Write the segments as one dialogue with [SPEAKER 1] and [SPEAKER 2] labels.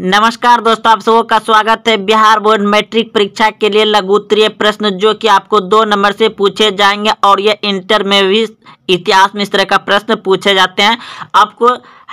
[SPEAKER 1] नमस्कार दोस्तों आप सबों का स्वागत है बिहार बोर्ड मैट्रिक परीक्षा के लिए लघु उत्तरीय प्रश्न जो कि आपको दो नंबर से पूछे जाएंगे और ये इंटर में भी इतिहास में इस तरह का प्रश्न पूछे जाते हैं आपको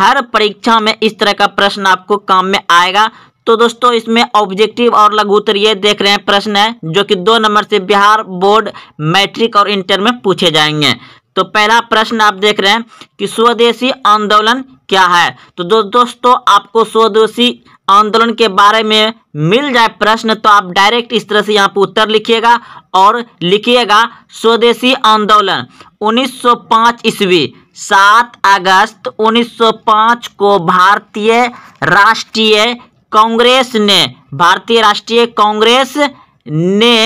[SPEAKER 1] हर परीक्षा में इस तरह का प्रश्न आपको काम में आएगा तो दोस्तों इसमें ऑब्जेक्टिव और उत्तर ये देख रहे हैं प्रश्न है जो कि दो नंबर से बिहार बोर्ड मैट्रिक और इंटर में पूछे जाएंगे तो पहला प्रश्न आप देख रहे हैं कि स्वदेशी आंदोलन क्या है तो दो, दोस्तों आपको स्वदेशी आंदोलन के बारे में मिल जाए प्रश्न तो आप डायरेक्ट इस तरह से यहाँ पर उत्तर लिखिएगा और लिखिएगा स्वदेशी आंदोलन 1905 ईस्वी सात अगस्त 1905 को भारतीय राष्ट्रीय कांग्रेस ने भारतीय राष्ट्रीय कांग्रेस ने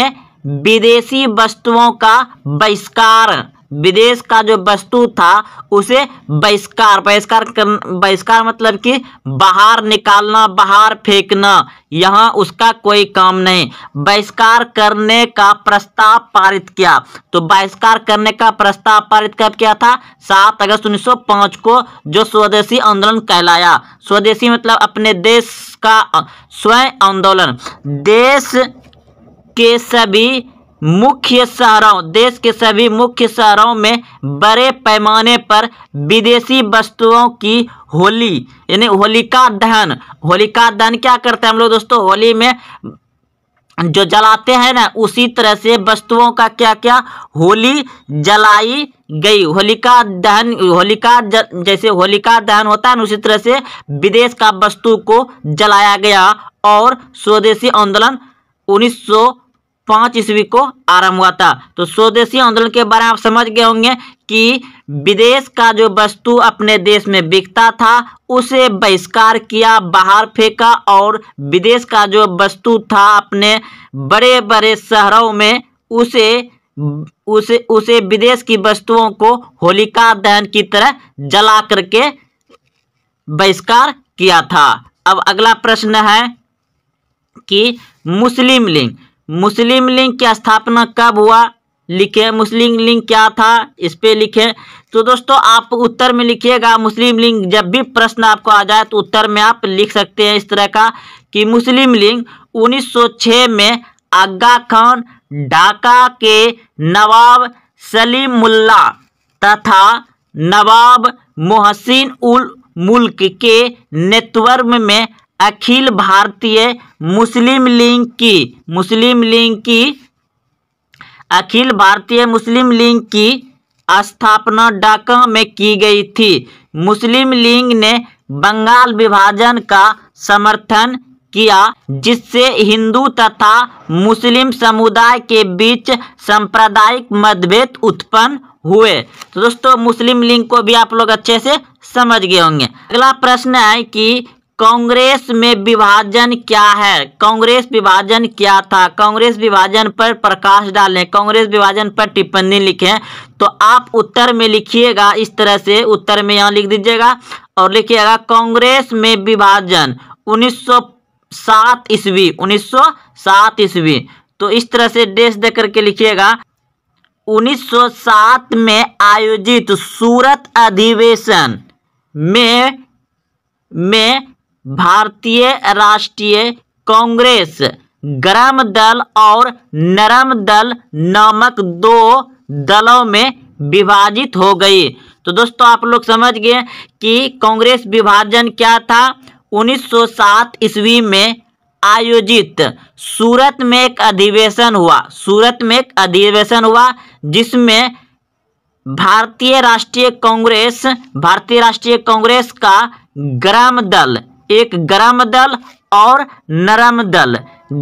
[SPEAKER 1] विदेशी वस्तुओं का बहिष्कार विदेश का जो वस्तु था उसे बहिष्कार बहिष्कार कर बहिष्कार मतलब कि बाहर निकालना बाहर फेंकना यहाँ उसका कोई काम नहीं बहिष्कार करने का प्रस्ताव पारित किया तो बहिष्कार करने का प्रस्ताव पारित कब किया था सात अगस्त 1905 को जो स्वदेशी आंदोलन कहलाया स्वदेशी मतलब अपने देश का स्वयं आंदोलन देश के सभी मुख्य शहरों देश के सभी मुख्य शहरों में बड़े पैमाने पर विदेशी वस्तुओं की होली यानी होलिका दहन होलिका दहन क्या करते हैं हम लोग दोस्तों होली में जो जलाते हैं ना उसी तरह से वस्तुओं का क्या क्या होली जलाई गई होलिका दहन होलिका जैसे होलिका दहन होता है ना उसी तरह से विदेश का वस्तु को जलाया गया और स्वदेशी आंदोलन उन्नीस पांच ईस्वी को आरंभ हुआ था तो स्वदेशी आंदोलन के बारे में आप समझ गए होंगे कि विदेश का जो वस्तु अपने देश में बिकता था उसे बहिष्कार किया बाहर फेंका और विदेश का जो वस्तु था अपने बड़े बड़े शहरों में उसे उसे उसे विदेश की वस्तुओं को होलिका दहन की तरह जला करके बहिष्कार किया था अब अगला प्रश्न है कि मुस्लिम लीग मुस्लिम लीग की स्थापना कब हुआ लिखे मुस्लिम लीग क्या था इस पे लिखे तो दोस्तों आप उत्तर में लिखिएगा मुस्लिम लीग जब भी प्रश्न आपको आ जाए तो उत्तर में आप लिख सकते हैं इस तरह का कि मुस्लिम लीग 1906 में आगा खान ढाका के नवाब सलीमुल्ला तथा नवाब मोहसिन उल मुल्क के नेतृत्व में अखिल भारतीय मुस्लिम लीग की मुस्लिम लीग की अखिल भारतीय मुस्लिम लीग की स्थापना ढाका में की गई थी मुस्लिम लीग ने बंगाल विभाजन का समर्थन किया जिससे हिंदू तथा मुस्लिम समुदाय के बीच सांप्रदायिक मतभेद उत्पन्न हुए तो दोस्तों मुस्लिम लीग को भी आप लोग अच्छे से समझ गए होंगे अगला प्रश्न है कि कांग्रेस में विभाजन क्या है कांग्रेस विभाजन क्या था कांग्रेस विभाजन पर प्रकाश डालें कांग्रेस विभाजन पर टिप्पणी लिखें तो आप उत्तर में लिखिएगा इस तरह से उत्तर में यहाँ लिख दीजिएगा और लिखिएगा कांग्रेस में विभाजन 1907 ईस्वी उन्नीस ईस्वी तो इस तरह से डेस दे करके लिखिएगा 1907 में आयोजित सूरत अधिवेशन में में भारतीय राष्ट्रीय कांग्रेस गरम दल और नरम दल नामक दो दलों में विभाजित हो गई तो दोस्तों आप लोग समझ गए कि कांग्रेस विभाजन क्या था 1907 ईस्वी में आयोजित सूरत में एक अधिवेशन हुआ सूरत में एक अधिवेशन हुआ जिसमें भारतीय राष्ट्रीय कांग्रेस भारतीय राष्ट्रीय कांग्रेस का ग्राम दल एक गर्म दल और नरम दल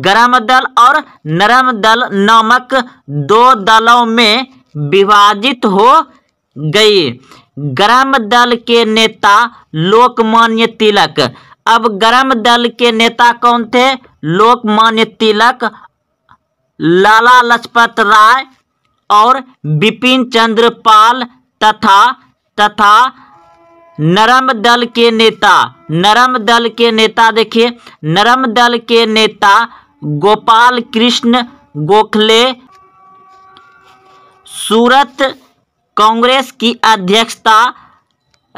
[SPEAKER 1] गर्म दल और नरम दल नामक दो दलों में विभाजित हो गई गर्म दल के नेता लोकमान्य तिलक अब गर्म दल के नेता कौन थे लोकमान्य तिलक लाला लजपत राय और बिपिन चंद्र पाल तथा तथा नरम दल के नेता नरम दल के नेता देखिए नरम दल के नेता गोपाल कृष्ण गोखले सूरत कांग्रेस की अध्यक्षता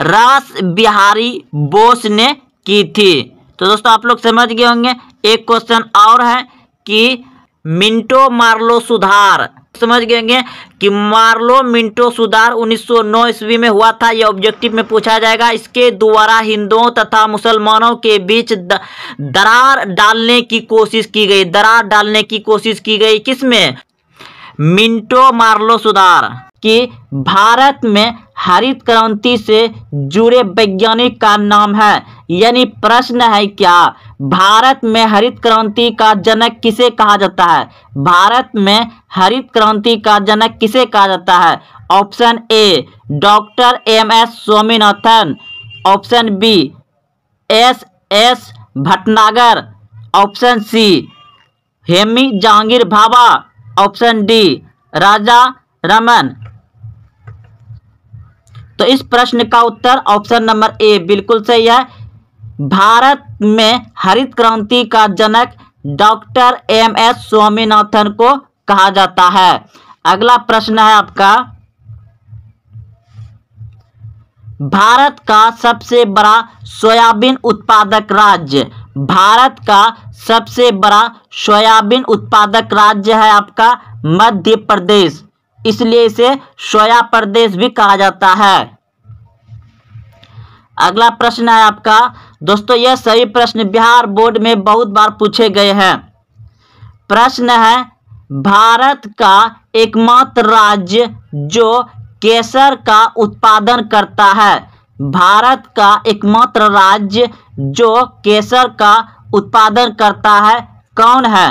[SPEAKER 1] रास बिहारी बोस ने की थी तो दोस्तों आप लोग समझ गए होंगे एक क्वेश्चन और है कि मिंटो मार्लो सुधार समझ गए कि मार्लो मिंटो सुधार 1909 ईस्वी में हुआ था यह ऑब्जेक्टिव में पूछा जाएगा इसके द्वारा हिंदुओं तथा मुसलमानों के बीच दरार डालने की कोशिश की गई दरार डालने की कोशिश की गई किसमें मिंटो मार्लो सुधार कि भारत में हरित क्रांति से जुड़े वैज्ञानिक का नाम है यानी प्रश्न है क्या भारत में हरित क्रांति का जनक किसे कहा जाता है भारत में हरित क्रांति का जनक किसे कहा जाता है option A doctor M S Swaminathan option B S S Bhatnagar option C Homi Jehangir Bhabha option D Raja Raman तो इस प्रश्न का उत्तर ऑप्शन नंबर ए बिल्कुल सही है भारत में हरित क्रांति का जनक डॉक्टर एम एस स्वामीनाथन को कहा जाता है अगला प्रश्न है आपका भारत का सबसे बड़ा सोयाबीन उत्पादक राज्य भारत का सबसे बड़ा सोयाबीन उत्पादक राज्य है आपका मध्य प्रदेश इसलिए इसे सोया प्रदेश भी कहा जाता है अगला प्रश्न है आपका दोस्तों यह सभी प्रश्न बिहार बोर्ड में बहुत बार पूछे गए हैं प्रश्न है भारत का एकमात्र राज्य जो केसर का उत्पादन करता है भारत का एकमात्र राज्य जो केसर का उत्पादन करता है कौन है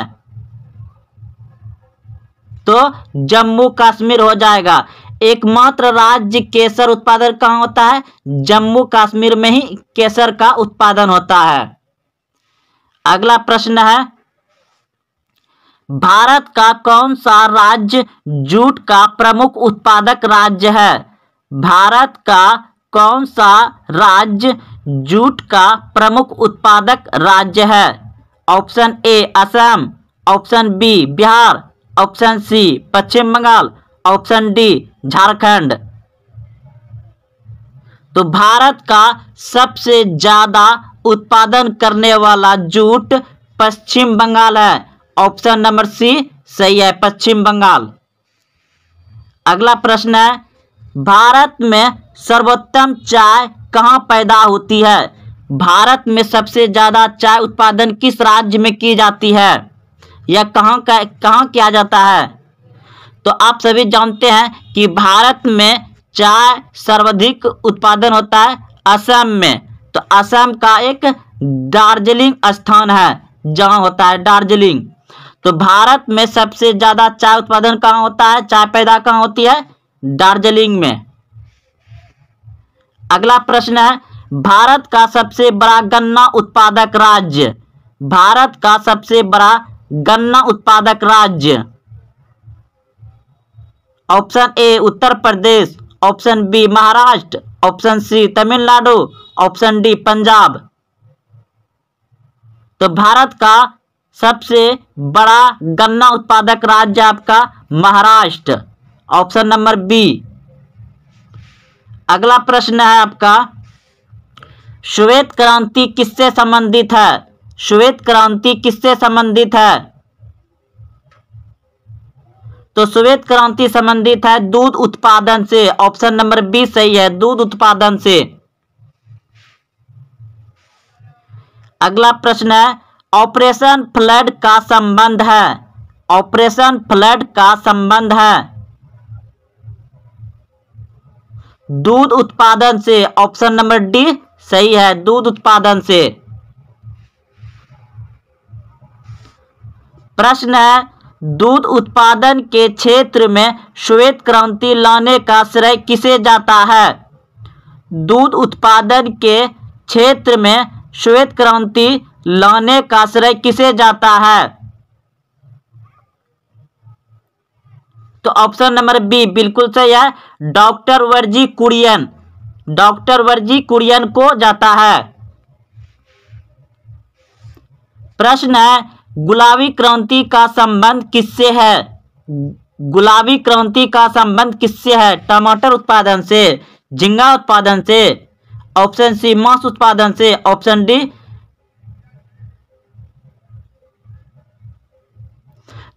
[SPEAKER 1] तो जम्मू कश्मीर हो जाएगा एकमात्र राज्य केसर उत्पादन कहाँ होता है जम्मू कश्मीर में ही केसर का उत्पादन होता है अगला प्रश्न है भारत का कौन सा राज्य जूट का प्रमुख उत्पादक राज्य है भारत का कौन सा राज्य जूट का प्रमुख उत्पादक राज्य है option A Assam option B Bihar option C Paschim Bengal option D Jharkhand तो भारत का सबसे ज्यादा उत्पादन करने वाला जूट पश्चिम बंगाल है ऑप्शन नंबर सी सही है पश्चिम बंगाल अगला प्रश्न है भारत में सर्वोत्तम चाय कहाँ पैदा होती है भारत में सबसे ज्यादा चाय उत्पादन किस राज्य में की जाती है यह कहाँ का कहाँ किया जाता है तो आप सभी जानते हैं कि भारत में चाय सर्वाधिक उत्पादन होता है असम में तो असम का एक दार्जिलिंग स्थान है जहाँ होता है दार्जिलिंग तो भारत में सबसे ज़्यादा चाय उत्पादन कहाँ होता है चाय पैदा कहाँ होती है दार्जिलिंग में अगला प्रश्न है भारत का सबसे बड़ा गन्ना उत्पादक राज्य भारत का सबसे बड़ा गन्ना उत्पादक राज्य option A Uttar Pradesh option B Maharashtra option C Tamil Nadu option D Punjab तो भारत का सबसे बड़ा गन्ना उत्पादक राज्य आपका महाराष्ट्र ऑप्शन नंबर बी अगला प्रश्न है आपका श्वेत क्रांति किससे संबंधित है श्वेत क्रांति किससे संबंधित है तो श्वेत क्रांति संबंधित है दूध उत्पादन से ऑप्शन नंबर बी सही है दूध उत्पादन से अगला प्रश्न है ऑपरेशन फ्लड का संबंध है ऑपरेशन फ्लड का संबंध है दूध उत्पादन से ऑप्शन नंबर डी सही है दूध उत्पादन से प्रश्न है दूध उत्पादन के क्षेत्र में श्वेत क्रांति लाने का श्रेय किसे जाता है दूध उत्पादन के क्षेत्र में श्वेत क्रांति लाने का श्रेय किसे जाता है तो ऑप्शन नंबर बी बिल्कुल सही है डॉक्टर वर्जी कुरियन डॉक्टर वर्जी कुरियन को जाता है प्रश्न है गुलाबी क्रांति का संबंध किससे है गुलाबी क्रांति का संबंध किससे है टमाटर उत्पादन से झिंगा उत्पादन से ऑप्शन सी मांस उत्पादन से ऑप्शन डी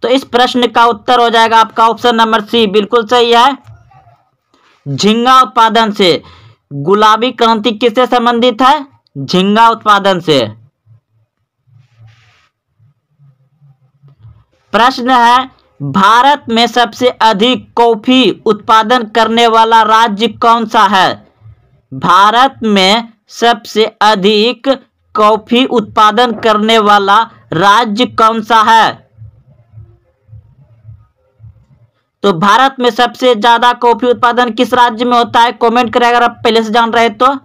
[SPEAKER 1] तो इस प्रश्न का उत्तर हो जाएगा आपका ऑप्शन नंबर सी बिल्कुल सही है झिंगा उत्पादन से गुलाबी क्रांति किससे संबंधित है झिंगा उत्पादन से प्रश्न है भारत में सबसे अधिक कॉफी उत्पादन करने वाला राज्य कौन सा है भारत में सबसे अधिक कॉफी उत्पादन करने वाला राज्य कौन सा है तो भारत में सबसे ज्यादा कॉफी उत्पादन किस राज्य में होता है कमेंट करें अगर आप पहले से जान रहे तो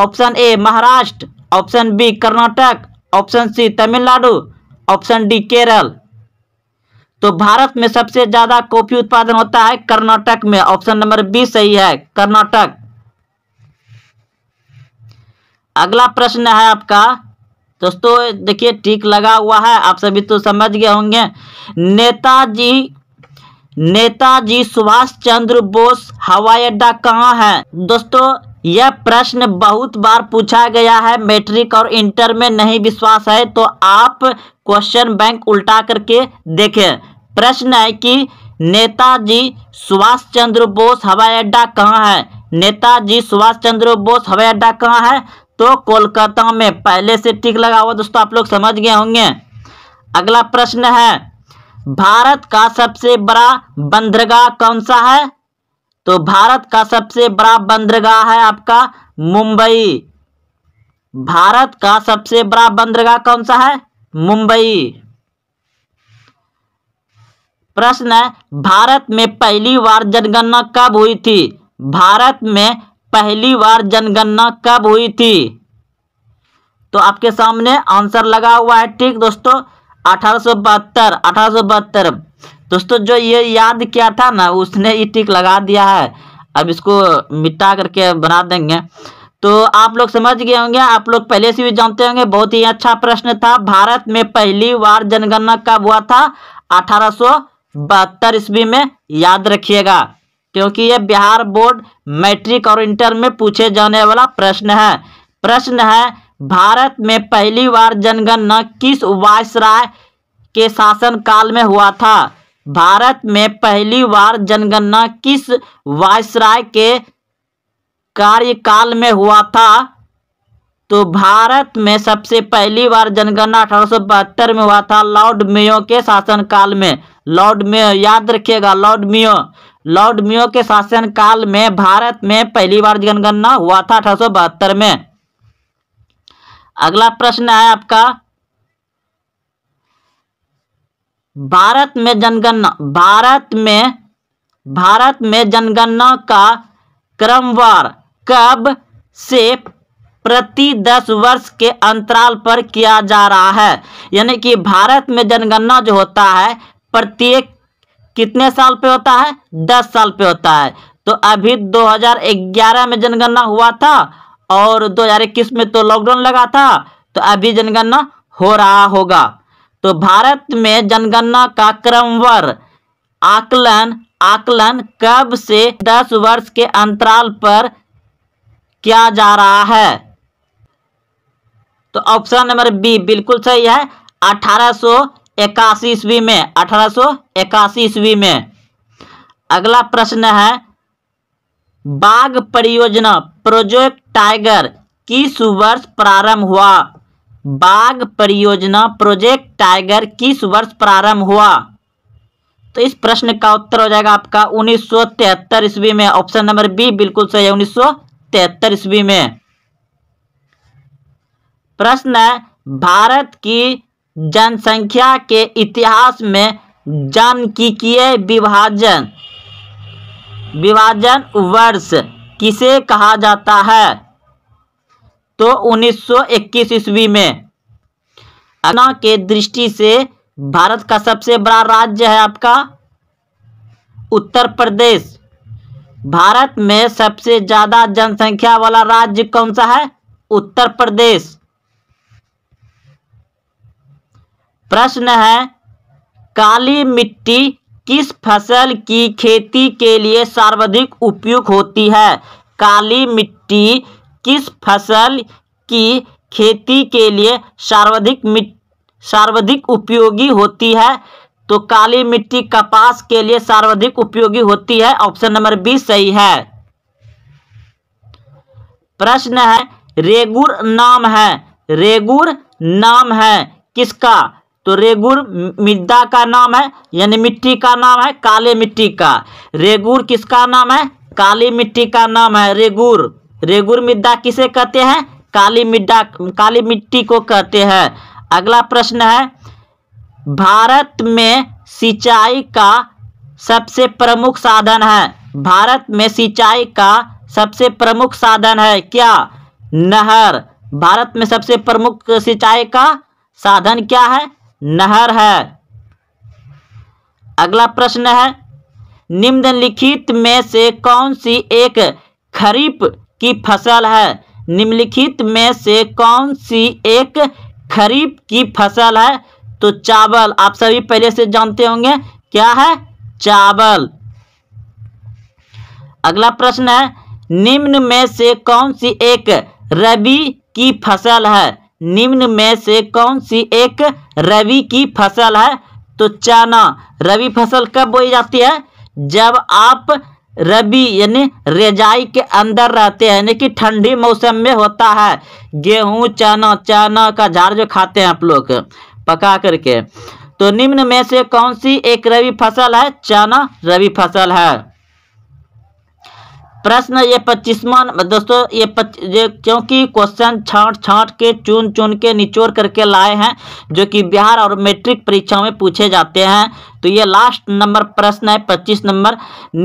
[SPEAKER 1] option A Maharashtra option B Karnataka option C Tamil Nadu option D Kerala तो भारत में सबसे ज्यादा कॉफी उत्पादन होता है कर्नाटक में ऑप्शन नंबर बी सही है कर्नाटक अगला प्रश्न है आपका दोस्तों देखिए टीक लगा हुआ है आप सभी तो समझ गए होंगे नेताजी नेताजी सुभाष चंद्र बोस हवाई अड्डा कहाँ है दोस्तों यह प्रश्न बहुत बार पूछा गया है मैट्रिक और इंटर में नहीं विश्वास है तो आप क्वेश्चन बैंक उल्टा करके देखें प्रश्न है कि नेताजी सुभाष चंद्र बोस हवाई अड्डा कहाँ है नेताजी सुभाष चंद्र बोस हवाई अड्डा कहाँ है तो कोलकाता में पहले से टिक लगा हुआ दोस्तों आप लोग समझ गए होंगे अगला प्रश्न है भारत का सबसे बड़ा बंदरगाह कौन सा है तो भारत का सबसे बड़ा बंदरगाह है आपका मुंबई भारत का सबसे बड़ा बंदरगाह कौन सा है मुंबई प्रश्न है भारत में पहली बार जनगणना कब हुई थी भारत में पहली बार जनगणना कब हुई थी तो आपके सामने आंसर लगा हुआ है ठीक दोस्तों अठारह सौ बहत्तर अठारह सौ बहत्तर दोस्तों जो ये याद किया था ना उसने ये टिक लगा दिया है अब इसको मिटा करके बना देंगे तो आप लोग समझ गए होंगे आप लोग पहले से भी जानते होंगे बहुत ही अच्छा प्रश्न था भारत में पहली बार जनगणना कब हुआ था अठारह ईस्वी में याद रखिएगा क्योंकि ये बिहार बोर्ड मैट्रिक और इंटर में पूछे जाने वाला प्रश्न है प्रश्न है भारत में पहली बार जनगणना किस वायसराय के शासन काल में हुआ था भारत में पहली बार जनगणना किस वायसराय के कार्यकाल में हुआ था तो भारत में सबसे पहली बार जनगणना अठारह में हुआ था लॉर्ड मेयो के शासनकाल में लॉर्ड मेयो याद रखिएगा लॉर्ड मेयो लॉर्ड मियो के शासनकाल में भारत में पहली बार जनगणना हुआ था अठारह में अगला प्रश्न है आपका भारत में जनगणना भारत में भारत में जनगणना का क्रमवार कब से प्रति दस वर्ष के अंतराल पर किया जा रहा है यानी कि भारत में जनगणना जो होता है प्रत्येक कितने साल पे होता है दस साल पे होता है तो अभी 2011 में जनगणना हुआ था और 2021 में तो लॉकडाउन लगा था तो अभी जनगणना हो रहा होगा तो भारत में जनगणना का क्रमवर आकलन आकलन कब से 10 वर्ष के अंतराल पर किया जा रहा है तो ऑप्शन नंबर बी बिल्कुल सही है अठारह ईस्वी में अठारह ईस्वी में अगला प्रश्न है बाघ परियोजना प्रोजेक्ट टाइगर किस वर्ष प्रारंभ हुआ बाघ परियोजना प्रोजेक्ट टाइगर किस वर्ष प्रारंभ हुआ तो इस प्रश्न का उत्तर हो जाएगा आपका 1973 ईस्वी में ऑप्शन नंबर बी बिल्कुल सही है 1973 ईस्वी में प्रश्न है भारत की जनसंख्या के इतिहास में जनकीय विभाजन विभाजन वर्ष किसे कहा जाता है तो 1921 ईस्वी में अना के दृष्टि से भारत का सबसे बड़ा राज्य है आपका उत्तर प्रदेश भारत में सबसे ज़्यादा जनसंख्या वाला राज्य कौन सा है उत्तर प्रदेश प्रश्न है काली मिट्टी किस फसल की खेती के लिए सर्वाधिक उपयुक्त होती है काली मिट्टी किस फसल की खेती के लिए सर्वाधिक सर्वाधिक उपयोगी होती है तो काली मिट्टी कपास के लिए सर्वाधिक उपयोगी होती है ऑप्शन नंबर बी सही है प्रश्न है रेगुर नाम है रेगुर नाम है किसका तो रेगुर मृदा का नाम है यानी मिट्टी का नाम है काले मिट्टी का रेगुर किसका नाम है काली मिट्टी का नाम है रेगुर रेगुर मिड्डा किसे कहते हैं काली मिड्डा काली मिट्टी को कहते हैं अगला प्रश्न है भारत में सिंचाई का सबसे प्रमुख साधन है भारत में सिंचाई का सबसे प्रमुख साधन है क्या नहर भारत में सबसे प्रमुख सिंचाई का साधन क्या है नहर है अगला प्रश्न है निम्नलिखित में से कौन सी एक खरीफ की फसल है निम्नलिखित में से कौन सी एक खरीफ की फसल है तो चावल आप सभी पहले से जानते होंगे क्या है चावल अगला प्रश्न है निम्न में से कौन सी एक रबी की फसल है निम्न में से कौन सी एक रबी की फसल है तो चना रबी फसल कब बोई जाती है जब आप रबी यानी रेजाई के अंदर रहते हैं यानी कि ठंडी मौसम में होता है गेहूं चना चना का झाड़ जो खाते हैं आप लोग पका करके तो निम्न में से कौन सी एक रबी फसल है चना रबी फसल है प्रश्न ये पच्चीसवा दोस्तों ये पच ये क्योंकि क्वेश्चन छाट छाट के चुन चुन के निचोड़ करके लाए हैं जो कि बिहार और मैट्रिक परीक्षा में पूछे जाते हैं तो ये लास्ट नंबर प्रश्न है पच्चीस नंबर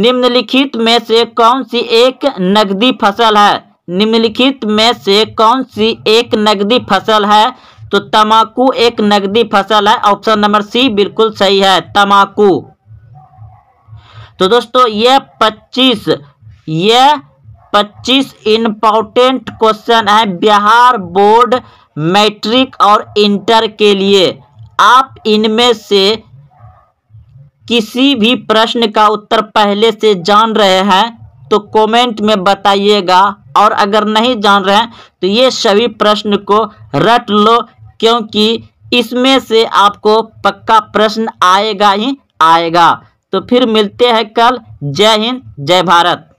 [SPEAKER 1] निम्नलिखित में से कौन सी एक नगदी फसल है निम्नलिखित में से कौन सी एक नगदी फसल है तो तमाकू एक नगदी फसल है ऑप्शन नंबर सी बिल्कुल सही है तमाकू तो दोस्तों ये पच्चीस यह पच्चीस इंपॉर्टेंट क्वेश्चन है बिहार बोर्ड मैट्रिक और इंटर के लिए आप इनमें से किसी भी प्रश्न का उत्तर पहले से जान रहे हैं तो कमेंट में बताइएगा और अगर नहीं जान रहे हैं तो ये सभी प्रश्न को रट लो क्योंकि इसमें से आपको पक्का प्रश्न आएगा ही आएगा तो फिर मिलते हैं कल जय हिंद जय भारत